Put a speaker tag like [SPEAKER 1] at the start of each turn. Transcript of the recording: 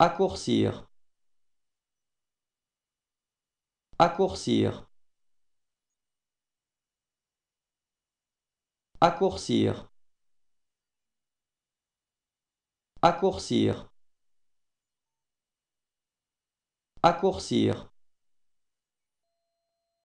[SPEAKER 1] Accourcir. Accourcir. Accourcir. Accourcir. Accourcir.